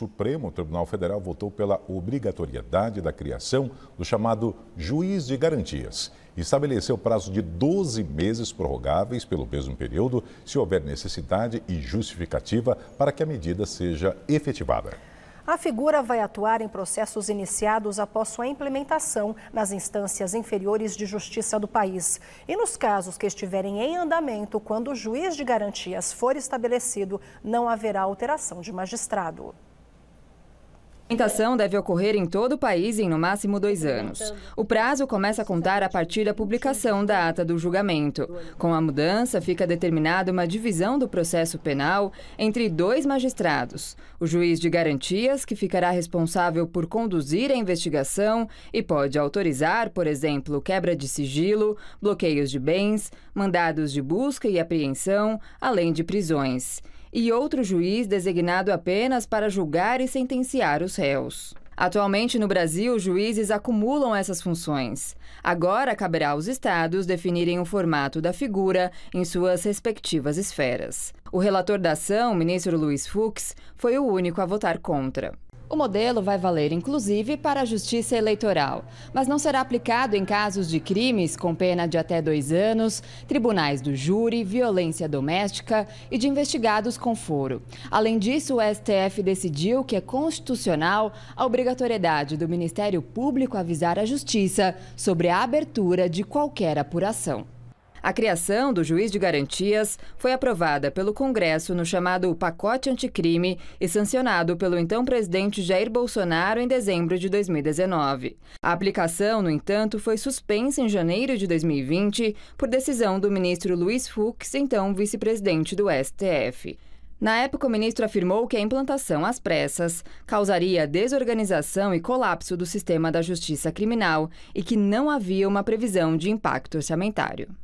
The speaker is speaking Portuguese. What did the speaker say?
Supremo Tribunal Federal votou pela obrigatoriedade da criação do chamado juiz de garantias e estabeleceu prazo de 12 meses prorrogáveis pelo mesmo período, se houver necessidade e justificativa para que a medida seja efetivada. A figura vai atuar em processos iniciados após sua implementação nas instâncias inferiores de justiça do país. E nos casos que estiverem em andamento, quando o juiz de garantias for estabelecido, não haverá alteração de magistrado. A implementação deve ocorrer em todo o país em no máximo dois anos. O prazo começa a contar a partir da publicação da ata do julgamento. Com a mudança, fica determinada uma divisão do processo penal entre dois magistrados: o juiz de garantias, que ficará responsável por conduzir a investigação e pode autorizar, por exemplo, quebra de sigilo, bloqueios de bens, mandados de busca e apreensão, além de prisões e outro juiz designado apenas para julgar e sentenciar os réus. Atualmente, no Brasil, juízes acumulam essas funções. Agora caberá aos estados definirem o formato da figura em suas respectivas esferas. O relator da ação, ministro Luiz Fux, foi o único a votar contra. O modelo vai valer inclusive para a Justiça Eleitoral, mas não será aplicado em casos de crimes com pena de até dois anos, tribunais do júri, violência doméstica e de investigados com foro. Além disso, o STF decidiu que é constitucional a obrigatoriedade do Ministério Público avisar a Justiça sobre a abertura de qualquer apuração. A criação do juiz de garantias foi aprovada pelo Congresso no chamado Pacote Anticrime e sancionado pelo então presidente Jair Bolsonaro em dezembro de 2019. A aplicação, no entanto, foi suspensa em janeiro de 2020 por decisão do ministro Luiz Fux, então vice-presidente do STF. Na época, o ministro afirmou que a implantação às pressas causaria desorganização e colapso do sistema da justiça criminal e que não havia uma previsão de impacto orçamentário.